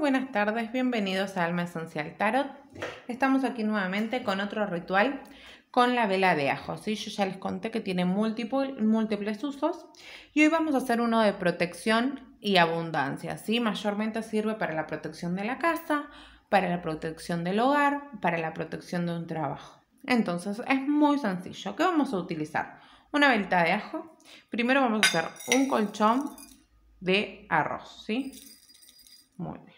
buenas tardes, bienvenidos a Alma Esencial Tarot. Estamos aquí nuevamente con otro ritual con la vela de ajo. ¿sí? Yo ya les conté que tiene múltiples, usos y hoy vamos a hacer uno de protección y abundancia. ¿sí? Mayormente sirve para la protección de la casa, para la protección del hogar, para la protección de un trabajo. Entonces es muy sencillo. ¿Qué vamos a utilizar? Una vela de ajo. Primero vamos a hacer un colchón de arroz, ¿sí? Muy bien.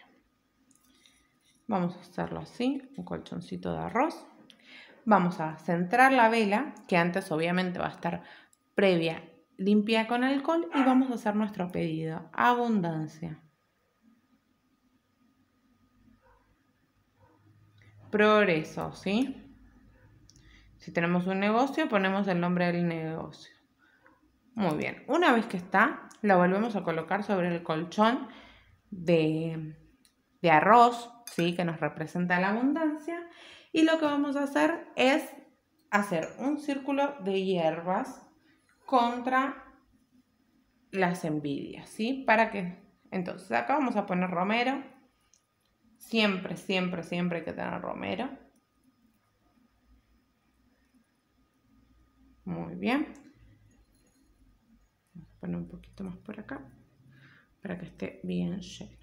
Vamos a hacerlo así, un colchoncito de arroz. Vamos a centrar la vela, que antes obviamente va a estar previa limpia con alcohol, y vamos a hacer nuestro pedido. Abundancia. Progreso, ¿sí? Si tenemos un negocio, ponemos el nombre del negocio. Muy bien, una vez que está, la volvemos a colocar sobre el colchón de, de, arroz que nos representa la abundancia. Y lo que vamos a hacer es hacer un círculo de hierbas contra las envidias, ¿sí? Para que, entonces, acá vamos a poner romero. Siempre, siempre, siempre hay que tener romero. Muy bien. Vamos a poner un poquito más por acá para que esté bien lleno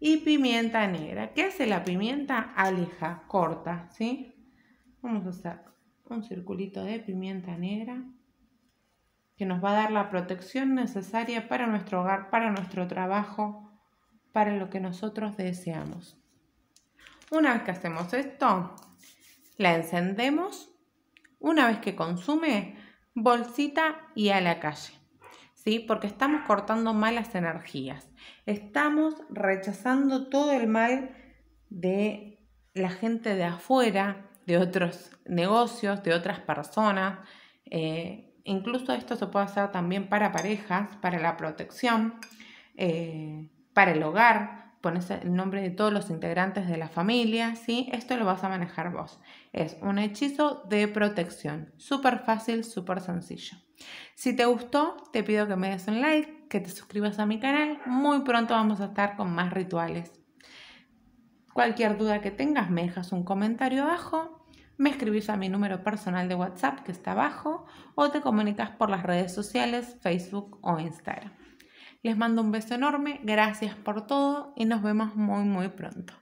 y pimienta negra. ¿Qué hace la pimienta? Aleja, corta, ¿sí? Vamos a hacer un circulito de pimienta negra que nos va a dar la protección necesaria para nuestro hogar, para nuestro trabajo, para lo que nosotros deseamos. Una vez que hacemos esto, la encendemos. Una vez que consume, bolsita y a la calle. Porque estamos cortando malas energías. Estamos rechazando todo el mal de la gente de afuera, de otros negocios, de otras personas. Eh, incluso esto se puede hacer también para parejas, para la protección, eh, para el hogar, pones el nombre de todos los integrantes de la familia, ¿sí? Esto lo vas a manejar vos. Es un hechizo de protección, súper fácil, súper sencillo. Si te gustó, te pido que me des un like, que te suscribas a mi canal. Muy pronto vamos a estar con más rituales. Cualquier duda que tengas, me dejas un comentario abajo, me escribís a mi número personal de WhatsApp que está abajo o te comunicas por las redes sociales, Facebook o Instagram. Les mando un beso enorme, gracias por todo y nos vemos muy muy pronto.